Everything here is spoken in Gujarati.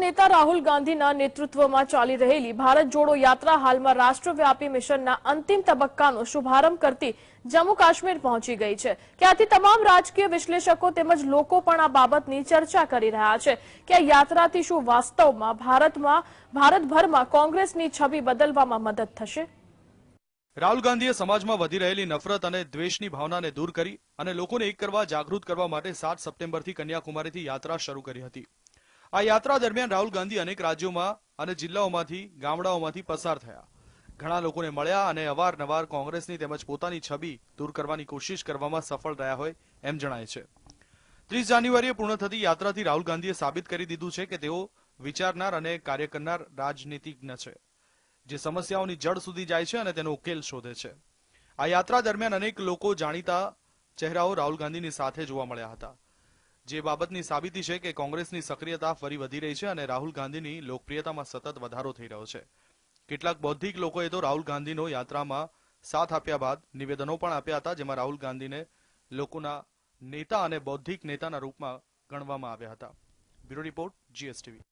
નેતા રાહુલ ગાંધીના નેતૃત્વમાં ચાલી રહેલી ભારત જોડો યાત્રા હાલમાં રાષ્ટ્રવ્યાપી મિશનના અંતિમ તબક્કાનો શુભારંભ કરતી જમ્મુ કાશ્મીર પહોંચી ગઈ છે ત્યાંથી તમામ રાજકીય વિશ્લેષકો તેમજ લોકો પણ આ બાબતની ચર્ચા કરી રહ્યા છે કે યાત્રાથી શું વાસ્તવમાં ભારતમાં ભારતભરમાં કોંગ્રેસની છબી બદલવામાં મદદ થશે રાહુલ ગાંધીએ સમાજમાં વધી રહેલી નફરત અને દ્વેષની ભાવનાને દૂર કરી અને લોકોને એક કરવા જાગૃત કરવા માટે સાત સપ્ટેમ્બરથી કન્યાકુમારીથી યાત્રા શરૂ કરી હતી આ યાત્રા દરમિયાન રાહુલ ગાંધી અનેક રાજ્યોમાં અને જિલ્લાઓમાંથી ગામડાઓમાંથી પસાર થયા ઘણા લોકોને મળ્યા અને અવારનવાર કોંગ્રેસની તેમજ પોતાની છબી દૂર કરવાની કોશિશ કરવામાં સફળ રહ્યા હોય એમ જણાય છે ત્રીસ જાન્યુઆરીએ પૂર્ણ થતી યાત્રાથી રાહુલ ગાંધીએ સાબિત કરી દીધું છે કે તેઓ વિચારનાર અને કાર્ય કરનાર રાજનીતિજ્ઞ છે જે સમસ્યાઓની જડ સુધી જાય છે અને તેનો ઉકેલ શોધે છે આ યાત્રા દરમિયાન અનેક લોકો જાણીતા ચહેરાઓ રાહુલ ગાંધીની સાથે જોવા મળ્યા હતા જે બાબતની સાબિતી છે કે કોંગ્રેસની સક્રિયતા ફરી વધી રહી છે અને રાહુલ ગાંધીની લોકપ્રિયતામાં સતત વધારો થઈ રહ્યો છે કેટલાક બૌદ્ધિક લોકોએ તો રાહુલ ગાંધીનો યાત્રામાં સાથ આપ્યા બાદ નિવેદનો પણ આપ્યા હતા જેમાં રાહુલ ગાંધીને લોકોના નેતા અને બૌદ્ધિક નેતાના રૂપમાં ગણવામાં આવ્યા હતા બ્યુરો રિપોર્ટ જીએસટીવી